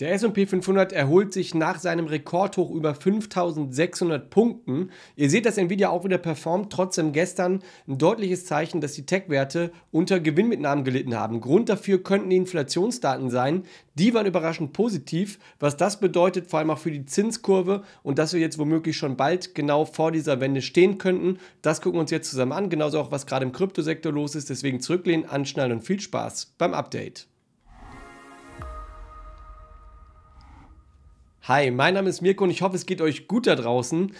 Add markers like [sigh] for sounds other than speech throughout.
Der SP 500 erholt sich nach seinem Rekordhoch über 5600 Punkten. Ihr seht, dass Nvidia auch wieder performt, trotzdem gestern ein deutliches Zeichen, dass die Tech-Werte unter Gewinnmitnahmen gelitten haben. Grund dafür könnten die Inflationsdaten sein. Die waren überraschend positiv, was das bedeutet, vor allem auch für die Zinskurve und dass wir jetzt womöglich schon bald genau vor dieser Wende stehen könnten. Das gucken wir uns jetzt zusammen an, genauso auch was gerade im Kryptosektor los ist. Deswegen zurücklehnen, anschnallen und viel Spaß beim Update. Hi, mein Name ist Mirko und ich hoffe, es geht euch gut da draußen.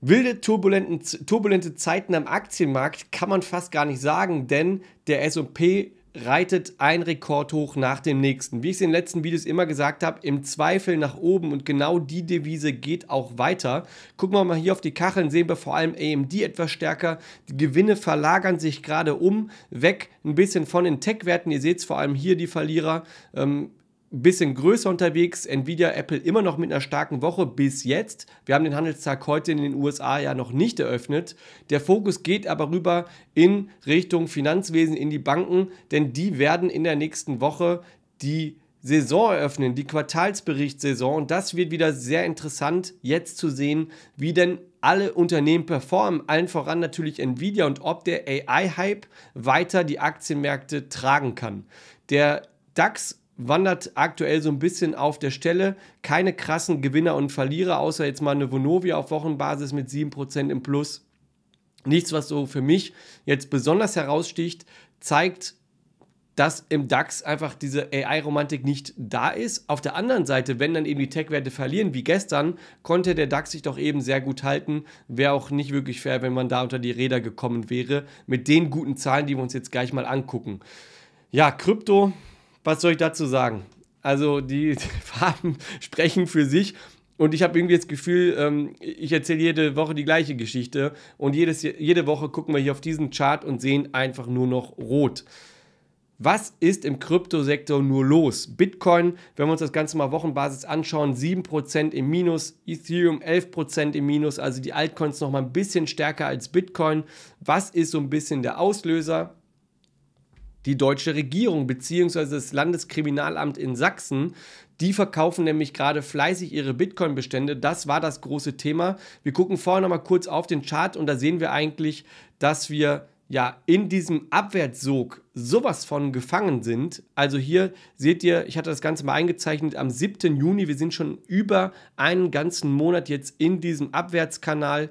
Wilde, turbulente Zeiten am Aktienmarkt kann man fast gar nicht sagen, denn der SP reitet ein Rekord hoch nach dem nächsten. Wie ich es in den letzten Videos immer gesagt habe, im Zweifel nach oben und genau die Devise geht auch weiter. Gucken wir mal hier auf die Kacheln, sehen wir vor allem AMD etwas stärker. Die Gewinne verlagern sich gerade um, weg ein bisschen von den Tech-Werten. Ihr seht es vor allem hier die Verlierer. Ähm, bisschen größer unterwegs. Nvidia, Apple immer noch mit einer starken Woche bis jetzt. Wir haben den Handelstag heute in den USA ja noch nicht eröffnet. Der Fokus geht aber rüber in Richtung Finanzwesen, in die Banken, denn die werden in der nächsten Woche die Saison eröffnen, die Quartalsberichtssaison. Und das wird wieder sehr interessant jetzt zu sehen, wie denn alle Unternehmen performen, allen voran natürlich Nvidia und ob der AI-Hype weiter die Aktienmärkte tragen kann. Der DAX wandert aktuell so ein bisschen auf der Stelle. Keine krassen Gewinner und Verlierer, außer jetzt mal eine Vonovia auf Wochenbasis mit 7% im Plus. Nichts, was so für mich jetzt besonders heraussticht, zeigt, dass im DAX einfach diese AI-Romantik nicht da ist. Auf der anderen Seite, wenn dann eben die Tech-Werte verlieren, wie gestern, konnte der DAX sich doch eben sehr gut halten. Wäre auch nicht wirklich fair, wenn man da unter die Räder gekommen wäre, mit den guten Zahlen, die wir uns jetzt gleich mal angucken. Ja, Krypto, was soll ich dazu sagen? Also die [laughs] Farben sprechen für sich. Und ich habe irgendwie das Gefühl, ähm, ich erzähle jede Woche die gleiche Geschichte. Und jedes, jede Woche gucken wir hier auf diesen Chart und sehen einfach nur noch rot. Was ist im Kryptosektor nur los? Bitcoin, wenn wir uns das Ganze mal Wochenbasis anschauen, 7% im Minus, Ethereum 11% im Minus, also die Altcoins nochmal ein bisschen stärker als Bitcoin. Was ist so ein bisschen der Auslöser? die deutsche Regierung bzw. das Landeskriminalamt in Sachsen. Die verkaufen nämlich gerade fleißig ihre Bitcoin-Bestände. Das war das große Thema. Wir gucken vorher nochmal kurz auf den Chart und da sehen wir eigentlich, dass wir ja in diesem Abwärtssog sowas von gefangen sind. Also hier seht ihr, ich hatte das Ganze mal eingezeichnet am 7. Juni. Wir sind schon über einen ganzen Monat jetzt in diesem Abwärtskanal.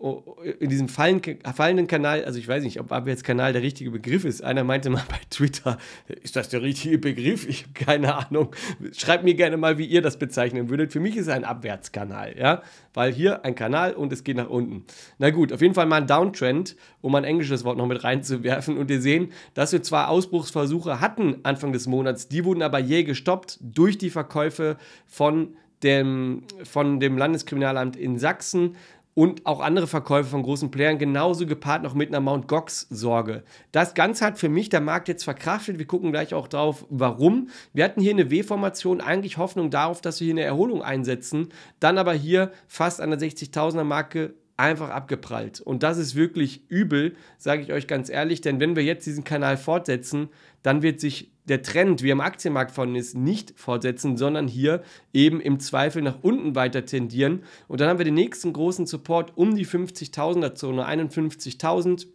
Oh, oh, in diesem fallen, fallenden Kanal, also ich weiß nicht, ob jetzt Kanal der richtige Begriff ist. Einer meinte mal bei Twitter, ist das der richtige Begriff? Ich habe keine Ahnung. Schreibt mir gerne mal, wie ihr das bezeichnen würdet. Für mich ist es ein Abwärtskanal, ja, weil hier ein Kanal und es geht nach unten. Na gut, auf jeden Fall mal ein Downtrend, um ein englisches Wort noch mit reinzuwerfen und wir sehen, dass wir zwar Ausbruchsversuche hatten Anfang des Monats, die wurden aber jäh gestoppt durch die Verkäufe von dem, von dem Landeskriminalamt in Sachsen und auch andere Verkäufe von großen Playern genauso gepaart noch mit einer Mount Gox Sorge. Das Ganze hat für mich der Markt jetzt verkraftet. Wir gucken gleich auch drauf, warum. Wir hatten hier eine W-Formation, eigentlich Hoffnung darauf, dass wir hier eine Erholung einsetzen, dann aber hier fast an der 60.000er Marke einfach abgeprallt. Und das ist wirklich übel, sage ich euch ganz ehrlich, denn wenn wir jetzt diesen Kanal fortsetzen, dann wird sich der Trend, wie am Aktienmarkt von ist, nicht fortsetzen, sondern hier eben im Zweifel nach unten weiter tendieren. Und dann haben wir den nächsten großen Support um die 50.000er Zone, 51.000.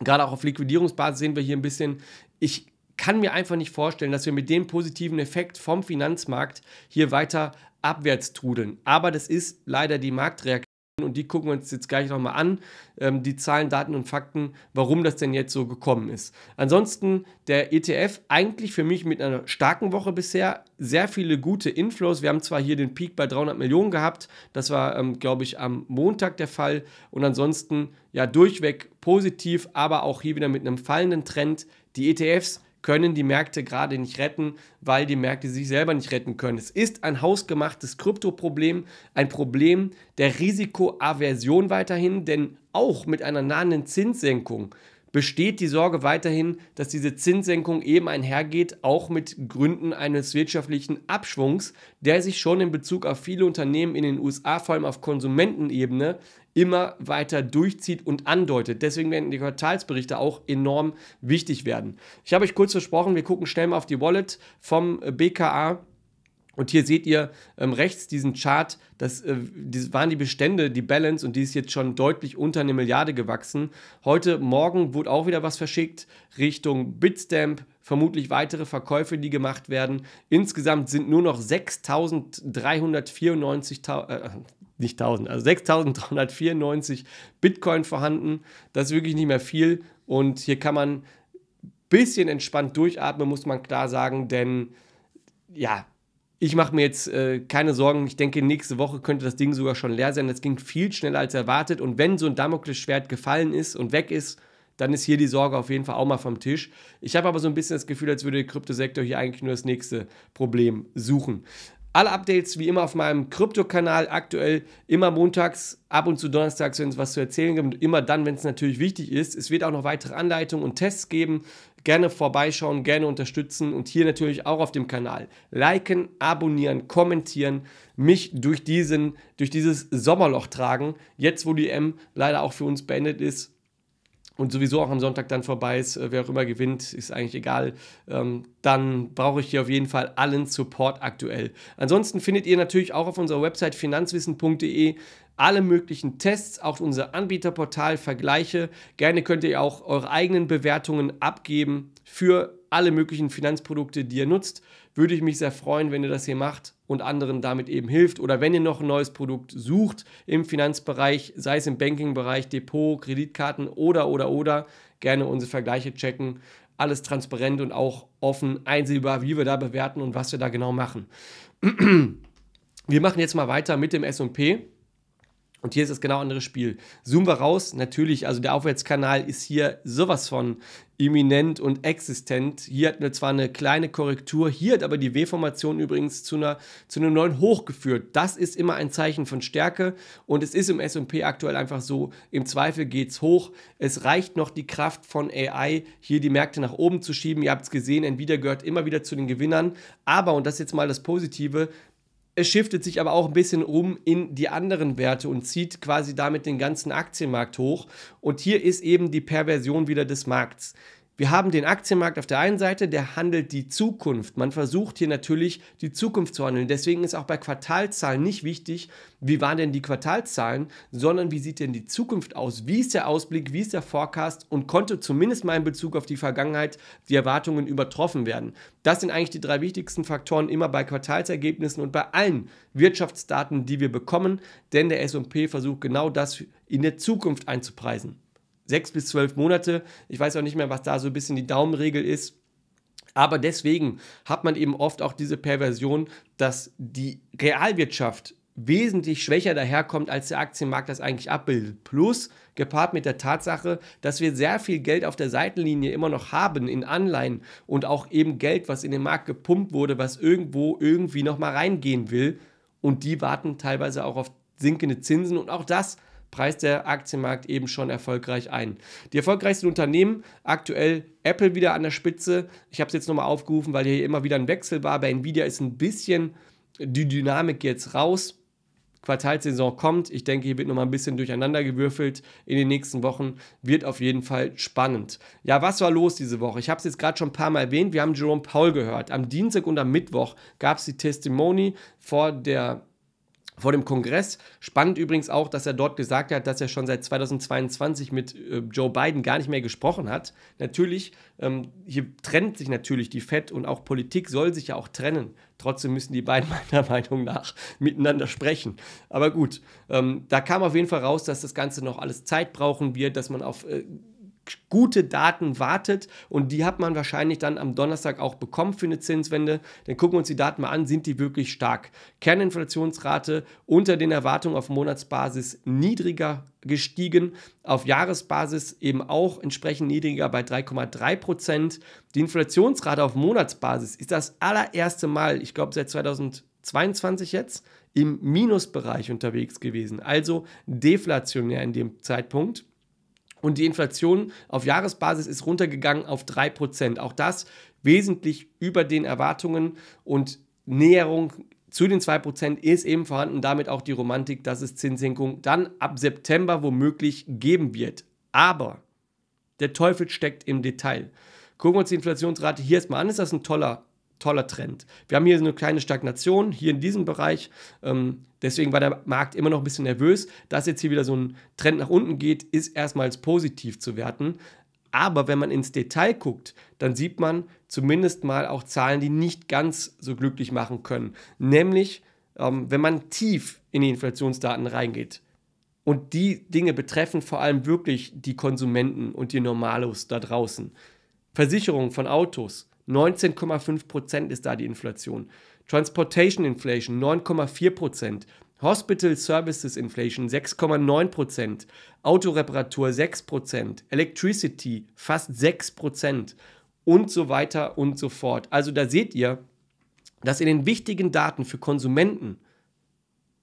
Gerade auch auf Liquidierungsbasis sehen wir hier ein bisschen, ich kann mir einfach nicht vorstellen, dass wir mit dem positiven Effekt vom Finanzmarkt hier weiter abwärts trudeln. Aber das ist leider die Marktreaktion und die gucken wir uns jetzt gleich nochmal an, ähm, die Zahlen, Daten und Fakten, warum das denn jetzt so gekommen ist. Ansonsten der ETF eigentlich für mich mit einer starken Woche bisher, sehr viele gute Inflows. Wir haben zwar hier den Peak bei 300 Millionen gehabt, das war, ähm, glaube ich, am Montag der Fall und ansonsten ja durchweg positiv, aber auch hier wieder mit einem fallenden Trend. Die ETFs können die Märkte gerade nicht retten, weil die Märkte sich selber nicht retten können. Es ist ein hausgemachtes Kryptoproblem, ein Problem der Risikoaversion weiterhin, denn auch mit einer nahenden Zinssenkung besteht die Sorge weiterhin, dass diese Zinssenkung eben einhergeht, auch mit Gründen eines wirtschaftlichen Abschwungs, der sich schon in Bezug auf viele Unternehmen in den USA, vor allem auf Konsumentenebene, immer weiter durchzieht und andeutet. Deswegen werden die Quartalsberichte auch enorm wichtig werden. Ich habe euch kurz versprochen, wir gucken schnell mal auf die Wallet vom äh, BKA. Und hier seht ihr ähm, rechts diesen Chart, das, äh, das waren die Bestände, die Balance, und die ist jetzt schon deutlich unter eine Milliarde gewachsen. Heute Morgen wurde auch wieder was verschickt Richtung Bitstamp, vermutlich weitere Verkäufe, die gemacht werden. Insgesamt sind nur noch 6.394, äh, nicht 1000, also 6394 Bitcoin vorhanden. Das ist wirklich nicht mehr viel. Und hier kann man ein bisschen entspannt durchatmen, muss man klar sagen, denn ja, ich mache mir jetzt äh, keine Sorgen. Ich denke, nächste Woche könnte das Ding sogar schon leer sein. Das ging viel schneller als erwartet. Und wenn so ein Damoklesschwert gefallen ist und weg ist, dann ist hier die Sorge auf jeden Fall auch mal vom Tisch. Ich habe aber so ein bisschen das Gefühl, als würde der Kryptosektor hier eigentlich nur das nächste Problem suchen. Alle Updates wie immer auf meinem Krypto-Kanal aktuell, immer montags, ab und zu donnerstags, wenn es was zu erzählen gibt und immer dann, wenn es natürlich wichtig ist. Es wird auch noch weitere Anleitungen und Tests geben. Gerne vorbeischauen, gerne unterstützen und hier natürlich auch auf dem Kanal liken, abonnieren, kommentieren, mich durch, diesen, durch dieses Sommerloch tragen. Jetzt, wo die M leider auch für uns beendet ist, und sowieso auch am Sonntag dann vorbei ist, äh, wer auch immer gewinnt, ist eigentlich egal, ähm, dann brauche ich hier auf jeden Fall allen Support aktuell. Ansonsten findet ihr natürlich auch auf unserer Website finanzwissen.de alle möglichen Tests, auch unser Anbieterportal, Vergleiche. Gerne könnt ihr auch eure eigenen Bewertungen abgeben für alle möglichen Finanzprodukte, die ihr nutzt. Würde ich mich sehr freuen, wenn ihr das hier macht und anderen damit eben hilft. Oder wenn ihr noch ein neues Produkt sucht im Finanzbereich, sei es im Bankingbereich, Depot, Kreditkarten oder, oder, oder, gerne unsere Vergleiche checken. Alles transparent und auch offen einsehbar, wie wir da bewerten und was wir da genau machen. [clears throat] Wir machen jetzt mal weiter mit dem SP. Und hier ist das genau andere Spiel. Zoomen wir raus, natürlich, also der Aufwärtskanal ist hier sowas von imminent und existent. Hier hat wir zwar eine kleine Korrektur, hier hat aber die W-Formation übrigens zu, einer, zu einem neuen Hoch geführt. Das ist immer ein Zeichen von Stärke und es ist im S&P aktuell einfach so, im Zweifel geht es hoch. Es reicht noch die Kraft von AI, hier die Märkte nach oben zu schieben. Ihr habt es gesehen, Nvidia gehört immer wieder zu den Gewinnern. Aber, und das ist jetzt mal das Positive, es shiftet sich aber auch ein bisschen um in die anderen Werte und zieht quasi damit den ganzen Aktienmarkt hoch. Und hier ist eben die Perversion wieder des Markts. Wir haben den Aktienmarkt auf der einen Seite, der handelt die Zukunft. Man versucht hier natürlich die Zukunft zu handeln. Deswegen ist auch bei Quartalzahlen nicht wichtig, wie waren denn die Quartalzahlen, sondern wie sieht denn die Zukunft aus? Wie ist der Ausblick? Wie ist der Forecast? Und konnte zumindest mal in Bezug auf die Vergangenheit die Erwartungen übertroffen werden? Das sind eigentlich die drei wichtigsten Faktoren immer bei Quartalsergebnissen und bei allen Wirtschaftsdaten, die wir bekommen, denn der SP versucht genau das in der Zukunft einzupreisen sechs bis zwölf Monate. Ich weiß auch nicht mehr, was da so ein bisschen die Daumenregel ist. Aber deswegen hat man eben oft auch diese Perversion, dass die Realwirtschaft wesentlich schwächer daherkommt, als der Aktienmarkt das eigentlich abbildet. Plus gepaart mit der Tatsache, dass wir sehr viel Geld auf der Seitenlinie immer noch haben in Anleihen und auch eben Geld, was in den Markt gepumpt wurde, was irgendwo irgendwie nochmal reingehen will. Und die warten teilweise auch auf sinkende Zinsen und auch das preist der Aktienmarkt eben schon erfolgreich ein. Die erfolgreichsten Unternehmen, aktuell Apple wieder an der Spitze. Ich habe es jetzt nochmal aufgerufen, weil hier immer wieder ein Wechsel war. Bei Nvidia ist ein bisschen die Dynamik jetzt raus. Quartalsaison kommt. Ich denke, hier wird nochmal ein bisschen durcheinander gewürfelt in den nächsten Wochen. Wird auf jeden Fall spannend. Ja, was war los diese Woche? Ich habe es jetzt gerade schon ein paar Mal erwähnt. Wir haben Jerome Paul gehört. Am Dienstag und am Mittwoch gab es die Testimony vor der vor dem Kongress. Spannend übrigens auch, dass er dort gesagt hat, dass er schon seit 2022 mit äh, Joe Biden gar nicht mehr gesprochen hat. Natürlich, ähm, hier trennt sich natürlich die FED und auch Politik soll sich ja auch trennen. Trotzdem müssen die beiden [laughs] meiner Meinung nach miteinander sprechen. Aber gut, ähm, da kam auf jeden Fall raus, dass das Ganze noch alles Zeit brauchen wird, dass man auf äh, gute Daten wartet und die hat man wahrscheinlich dann am Donnerstag auch bekommen für eine Zinswende. Dann gucken wir uns die Daten mal an, sind die wirklich stark? Kerninflationsrate unter den Erwartungen auf Monatsbasis niedriger gestiegen, auf Jahresbasis eben auch entsprechend niedriger bei 3,3 Prozent. Die Inflationsrate auf Monatsbasis ist das allererste Mal, ich glaube seit 2022 jetzt, im Minusbereich unterwegs gewesen, also deflationär in dem Zeitpunkt. Und die Inflation auf Jahresbasis ist runtergegangen auf 3%. Auch das wesentlich über den Erwartungen und Näherung zu den 2% ist eben vorhanden, damit auch die Romantik, dass es Zinssenkung dann ab September womöglich geben wird. Aber der Teufel steckt im Detail. Gucken wir uns die Inflationsrate hier erstmal an. Ist das ein toller toller Trend. Wir haben hier so eine kleine Stagnation, hier in diesem Bereich. Ähm, deswegen war der Markt immer noch ein bisschen nervös. Dass jetzt hier wieder so ein Trend nach unten geht, ist erstmals positiv zu werten. Aber wenn man ins Detail guckt, dann sieht man zumindest mal auch Zahlen, die nicht ganz so glücklich machen können. Nämlich, ähm, wenn man tief in die Inflationsdaten reingeht. Und die Dinge betreffen vor allem wirklich die Konsumenten und die Normalos da draußen. Versicherungen von Autos, 19,5 ist da die Inflation. Transportation Inflation 9,4 Hospital Services Inflation 6,9%, Autoreparatur 6%, Electricity fast 6% und so weiter und so fort. Also da seht ihr, dass in den wichtigen Daten für Konsumenten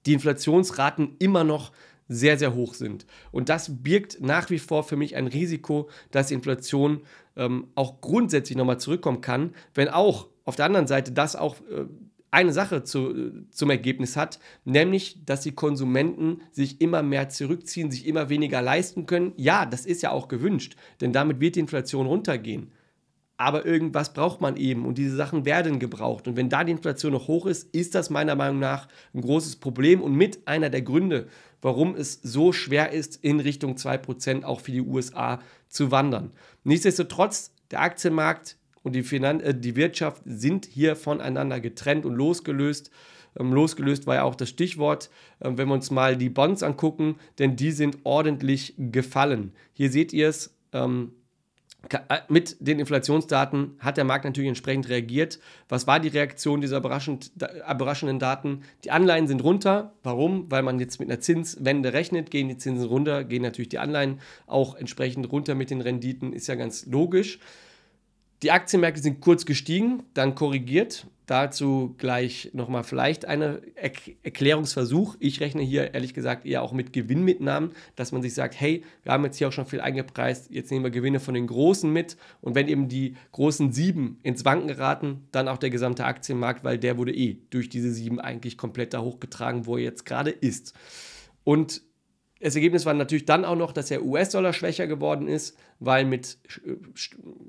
die Inflationsraten immer noch sind sehr, sehr hoch sind. Und das birgt nach wie vor für mich ein Risiko, dass Inflation ähm, auch grundsätzlich nochmal zurückkommen kann, wenn auch auf der anderen Seite das auch äh, eine Sache zu, äh, zum Ergebnis hat, nämlich, dass die Konsumenten sich immer mehr zurückziehen, sich immer weniger leisten können. Ja, das ist ja auch gewünscht, denn damit wird die Inflation runtergehen. Aber irgendwas braucht man eben und diese Sachen werden gebraucht. Und wenn da die Inflation noch hoch ist, ist das meiner Meinung nach ein großes Problem und mit einer der Gründe, warum es so schwer ist, in Richtung 2% auch für die USA zu wandern. Nichtsdestotrotz, der Aktienmarkt und die, Finan äh, die Wirtschaft sind hier voneinander getrennt und losgelöst. Ähm, losgelöst war ja auch das Stichwort, äh, wenn wir uns mal die Bonds angucken, denn die sind ordentlich gefallen. Hier seht ihr es. Ähm, äh, mit den Inflationsdaten hat der Markt natürlich entsprechend reagiert. Was war die Reaktion dieser überraschenden Daten? Die Anleihen sind runter. Warum? Weil man jetzt mit einer Zinswende rechnet, gehen die Zinsen runter, gehen natürlich die Anleihen auch entsprechend runter mit den Renditen, ist ja ganz logisch. Die Aktienmärkte sind kurz gestiegen, dann korrigiert Dazu gleich nochmal vielleicht eine er Erklärungsversuch. Ich rechne hier ehrlich gesagt eher auch mit Gewinnmitnahmen, dass man sich sagt, hey, wir haben jetzt hier auch schon viel eingepreist, jetzt nehmen wir Gewinne von den Großen mit. Und wenn eben die großen sieben ins Wanken geraten, dann auch der gesamte Aktienmarkt, weil der wurde eh durch diese sieben eigentlich komplett da hochgetragen, wo er jetzt gerade ist. Und das Ergebnis war natürlich dann auch noch, dass der US-Dollar schwächer geworden ist, weil mit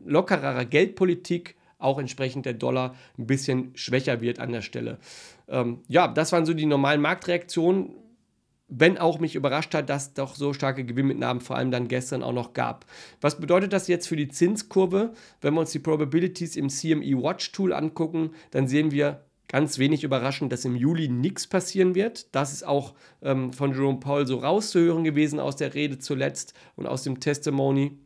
lockerer Geldpolitik auch entsprechend der Dollar ein bisschen schwächer wird an der Stelle. Ähm, ja, das waren so die normalen Marktreaktionen wenn auch mich überrascht hat, dass es doch so starke Gewinnmitnahmen vor allem dann gestern auch noch gab. Was bedeutet das jetzt für die Zinskurve? Wenn wir uns die Probabilities im CME Watch Tool angucken, dann sehen wir ganz wenig überraschend, dass im Juli nichts passieren wird. Das ist auch ähm, von Jerome Paul so rauszuhören gewesen aus der Rede zuletzt und aus dem Testimony.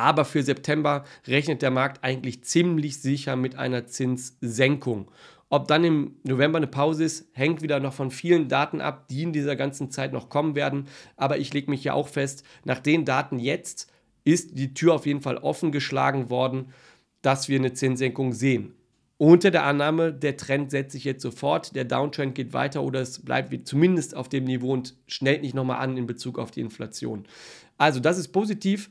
Aber für September rechnet der Markt eigentlich ziemlich sicher mit einer Zinssenkung. Ob dann im November eine Pause ist, hängt wieder noch von vielen Daten ab, die in dieser ganzen Zeit noch kommen werden. Aber ich lege mich ja auch fest, nach den Daten jetzt ist die Tür auf jeden Fall offen geschlagen worden, dass wir eine Zinssenkung sehen. Unter der Annahme, der Trend setzt sich jetzt sofort, der Downtrend geht weiter oder es bleibt zumindest auf dem Niveau und schnellt nicht nochmal an in Bezug auf die Inflation. Also das ist positiv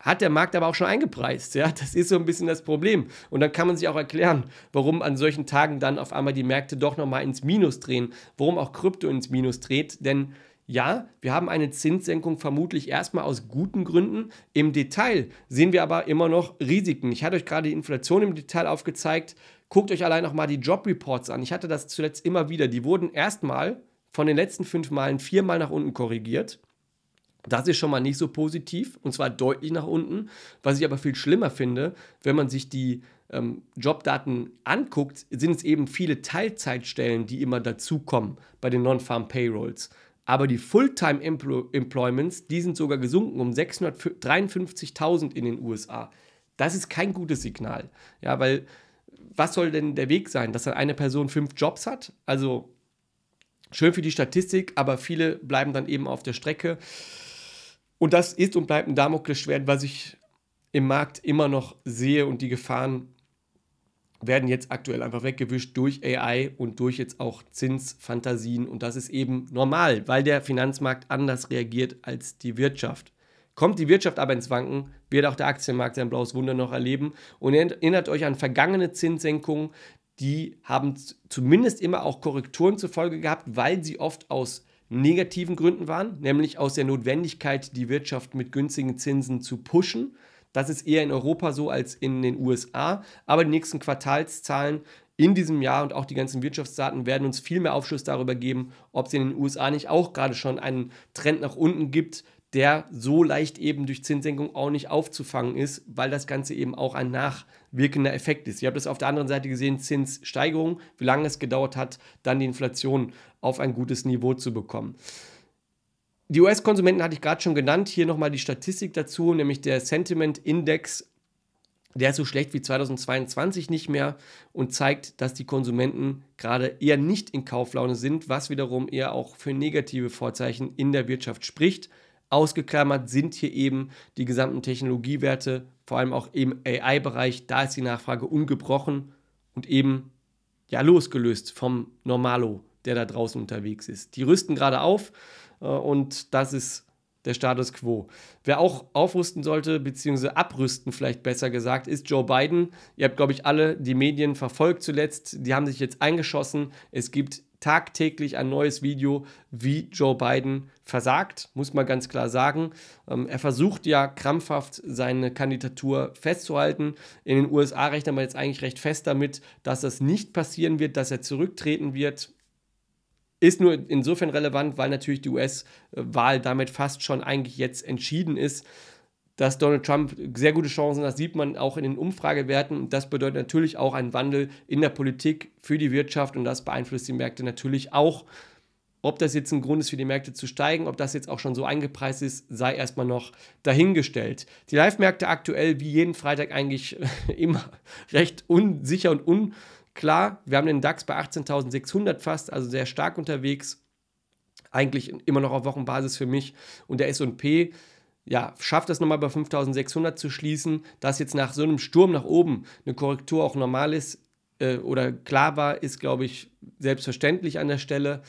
hat der Markt aber auch schon eingepreist. Ja? Das ist so ein bisschen das Problem. Und dann kann man sich auch erklären, warum an solchen Tagen dann auf einmal die Märkte doch nochmal ins Minus drehen, warum auch Krypto ins Minus dreht. Denn ja, wir haben eine Zinssenkung vermutlich erstmal aus guten Gründen. Im Detail sehen wir aber immer noch Risiken. Ich hatte euch gerade die Inflation im Detail aufgezeigt. Guckt euch allein nochmal die Job Reports an. Ich hatte das zuletzt immer wieder. Die wurden erstmal von den letzten fünf Malen viermal nach unten korrigiert das ist schon mal nicht so positiv und zwar deutlich nach unten. Was ich aber viel schlimmer finde, wenn man sich die ähm, Jobdaten anguckt, sind es eben viele Teilzeitstellen, die immer dazukommen bei den Non-Farm Payrolls. Aber die Fulltime Employments, die sind sogar gesunken um 653.000 in den USA. Das ist kein gutes Signal. Ja, weil was soll denn der Weg sein, dass dann eine Person fünf Jobs hat? Also schön für die Statistik, aber viele bleiben dann eben auf der Strecke. Und das ist und bleibt ein Damoklesschwert, was ich im Markt immer noch sehe und die Gefahren werden jetzt aktuell einfach weggewischt durch AI und durch jetzt auch Zinsfantasien. Und das ist eben normal, weil der Finanzmarkt anders reagiert als die Wirtschaft. Kommt die Wirtschaft aber ins Wanken, wird auch der Aktienmarkt sein blaues Wunder noch erleben. Und erinnert euch an vergangene Zinssenkungen, die haben zumindest immer auch Korrekturen zur Folge gehabt, weil sie oft aus negativen Gründen waren, nämlich aus der Notwendigkeit, die Wirtschaft mit günstigen Zinsen zu pushen. Das ist eher in Europa so als in den USA. Aber die nächsten Quartalszahlen in diesem Jahr und auch die ganzen Wirtschaftsdaten werden uns viel mehr Aufschluss darüber geben, ob es in den USA nicht auch gerade schon einen Trend nach unten gibt, der so leicht eben durch Zinssenkung auch nicht aufzufangen ist, weil das Ganze eben auch ein nachwirkender Effekt ist. Ihr habt das auf der anderen Seite gesehen, Zinssteigerung, wie lange es gedauert hat, dann die Inflation auf ein gutes Niveau zu bekommen. Die US-Konsumenten hatte ich gerade schon genannt. Hier nochmal die Statistik dazu, nämlich der Sentiment-Index. Der ist so schlecht wie 2022 nicht mehr und zeigt, dass die Konsumenten gerade eher nicht in Kauflaune sind, was wiederum eher auch für negative Vorzeichen in der Wirtschaft spricht. Ausgeklammert sind hier eben die gesamten Technologiewerte, vor allem auch im AI-Bereich. Da ist die Nachfrage ungebrochen und eben ja losgelöst vom Normalo, der da draußen unterwegs ist. Die rüsten gerade auf äh, und das ist der Status quo. Wer auch aufrüsten sollte, beziehungsweise abrüsten vielleicht besser gesagt, ist Joe Biden. Ihr habt, glaube ich, alle die Medien verfolgt zuletzt. Die haben sich jetzt eingeschossen. Es gibt tagtäglich ein neues Video, wie Joe Biden versagt, muss man ganz klar sagen. Ähm, er versucht ja krampfhaft seine Kandidatur festzuhalten. In den USA rechnet man jetzt eigentlich recht fest damit, dass das nicht passieren wird, dass er zurücktreten wird. Ist nur insofern relevant, weil natürlich die US-Wahl damit fast schon eigentlich jetzt entschieden ist dass Donald Trump sehr gute Chancen hat. Das sieht man auch in den Umfragewerten. das bedeutet natürlich auch einen Wandel in der Politik für die Wirtschaft und das beeinflusst die Märkte natürlich auch. Ob das jetzt ein Grund ist, für die Märkte zu steigen, ob das jetzt auch schon so eingepreist ist, sei erstmal noch dahingestellt. Die Live-Märkte aktuell, wie jeden Freitag eigentlich [laughs] immer recht unsicher und unklar. Wir haben den DAX bei 18.600 fast, also sehr stark unterwegs. Eigentlich immer noch auf Wochenbasis für mich. Und der SP ja, schafft es nochmal bei 5600 zu schließen, dass jetzt nach so einem Sturm nach oben eine Korrektur auch normal ist äh, oder klar war, ist, glaube ich, selbstverständlich an der Stelle.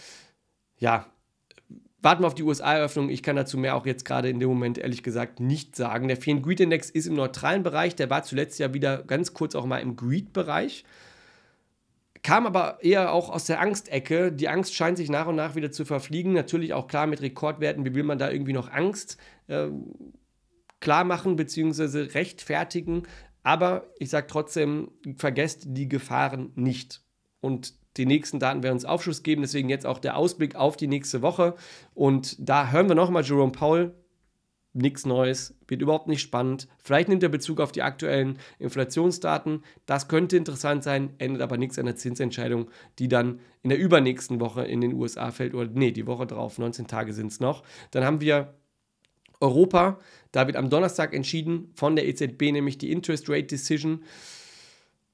Ja, warten wir auf die USA-Eröffnung. Ich kann dazu mehr auch jetzt gerade in dem Moment ehrlich gesagt nicht sagen. Der Fear Greed Index ist im neutralen Bereich, der war zuletzt ja wieder ganz kurz auch mal im Greed-Bereich. Kam aber eher auch aus der Angstecke. Die Angst scheint sich nach und nach wieder zu verfliegen. Natürlich auch klar mit Rekordwerten, wie will man da irgendwie noch Angst ähm, klar machen bzw. rechtfertigen. Aber ich sage trotzdem, vergesst die Gefahren nicht. Und die nächsten Daten werden uns Aufschluss geben. Deswegen jetzt auch der Ausblick auf die nächste Woche. Und da hören wir nochmal Jerome Powell nichts Neues, wird überhaupt nicht spannend. Vielleicht nimmt er Bezug auf die aktuellen Inflationsdaten. Das könnte interessant sein, ändert aber nichts an der Zinsentscheidung, die dann in der übernächsten Woche in den USA fällt. Oder nee, die Woche drauf, 19 Tage sind es noch. Dann haben wir Europa. Da wird am Donnerstag entschieden von der EZB, nämlich die Interest Rate Decision.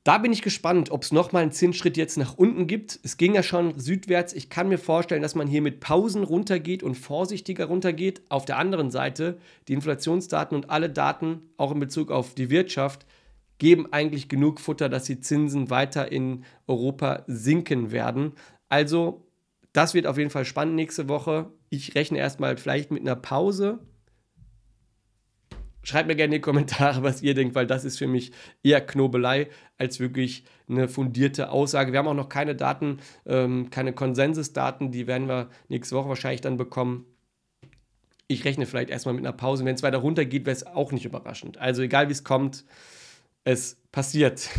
Da bin ich gespannt, ob es nochmal einen Zinsschritt jetzt nach unten gibt. Es ging ja schon südwärts. Ich kann mir vorstellen, dass man hier mit Pausen runtergeht und vorsichtiger runtergeht. Auf der anderen Seite, die Inflationsdaten und alle Daten, auch in Bezug auf die Wirtschaft, geben eigentlich genug Futter, dass die Zinsen weiter in Europa sinken werden. Also, das wird auf jeden Fall spannend nächste Woche. Ich rechne erstmal vielleicht mit einer Pause Schreibt mir gerne in die Kommentare, was ihr denkt, weil das ist für mich eher Knobelei als wirklich eine fundierte Aussage. Wir haben auch noch keine Daten, ähm, keine Konsensusdaten, die werden wir nächste Woche wahrscheinlich dann bekommen. Ich rechne vielleicht erstmal mit einer Pause. Wenn es weiter runter geht, wäre es auch nicht überraschend. Also egal wie es kommt, es passiert.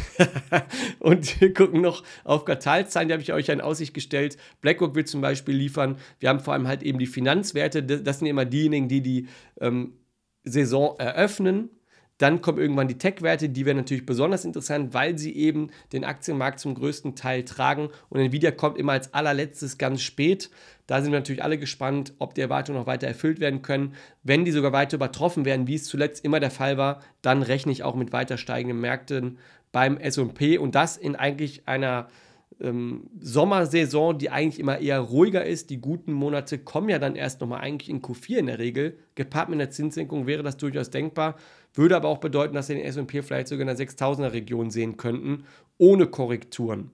[laughs] und wir gucken noch auf Quartalzahlen, die habe ich euch ja in Aussicht gestellt. BlackRock will zum Beispiel liefern. Wir haben vor allem halt eben die Finanzwerte. Das sind immer diejenigen, die die ähm, Saison eröffnen. Dann kommen irgendwann die Tech-Werte, die wären natürlich besonders interessant, weil sie eben den Aktienmarkt zum größten Teil tragen. Und Nvidia kommt immer als allerletztes ganz spät. Da sind wir natürlich alle gespannt, ob die Erwartungen noch weiter erfüllt werden können. Wenn die sogar weiter übertroffen werden, wie es zuletzt immer der Fall war, dann rechne ich auch mit weiter steigenden Märkten beim SP und das in eigentlich einer ähm, Sommersaison, die eigentlich immer eher ruhiger ist, die guten Monate kommen ja dann erst nochmal eigentlich in Q4 in der Regel. Gepaart mit einer Zinssenkung wäre das durchaus denkbar, würde aber auch bedeuten, dass wir den SP vielleicht sogar in der 6000er Region sehen könnten, ohne Korrekturen.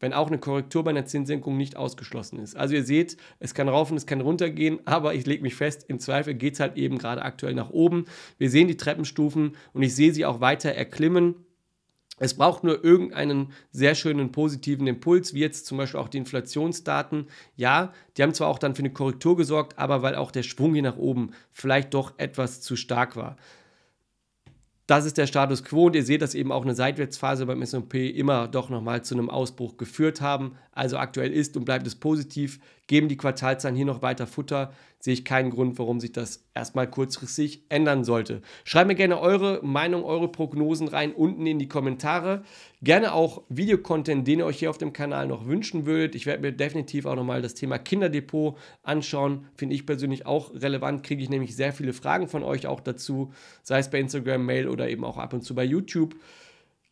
Wenn auch eine Korrektur bei einer Zinssenkung nicht ausgeschlossen ist. Also ihr seht, es kann raufen, es kann runtergehen, aber ich lege mich fest, im Zweifel geht es halt eben gerade aktuell nach oben. Wir sehen die Treppenstufen und ich sehe sie auch weiter erklimmen es braucht nur irgendeinen sehr schönen positiven Impuls, wie jetzt zum Beispiel auch die Inflationsdaten. Ja, die haben zwar auch dann für eine Korrektur gesorgt, aber weil auch der Schwung hier nach oben vielleicht doch etwas zu stark war. Das ist der Status quo und ihr seht, dass eben auch eine Seitwärtsphase beim S&P immer doch nochmal zu einem Ausbruch geführt haben, also aktuell ist und bleibt es positiv, geben die Quartalzahlen hier noch weiter Futter, sehe ich keinen Grund, warum sich das erstmal kurzfristig ändern sollte. Schreibt mir gerne eure Meinung, eure Prognosen rein unten in die Kommentare. Gerne auch Videocontent, den ihr euch hier auf dem Kanal noch wünschen würdet. Ich werde mir definitiv auch nochmal das Thema Kinderdepot anschauen. Finde ich persönlich auch relevant, kriege ich nämlich sehr viele Fragen von euch auch dazu, sei es bei Instagram, Mail oder eben auch ab und zu bei YouTube.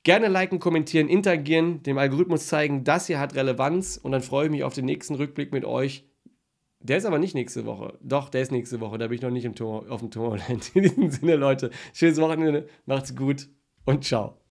Gerne liken, kommentieren, interagieren, dem Algorithmus zeigen, das hier hat Relevanz und dann freue ich mich auf den nächsten Rückblick mit euch. Der ist aber nicht nächste Woche. Doch, der ist nächste Woche. Da bin ich noch nicht im Tor, auf dem Tor. [laughs] In diesem Sinne, Leute, schönes Wochenende, macht's gut und ciao.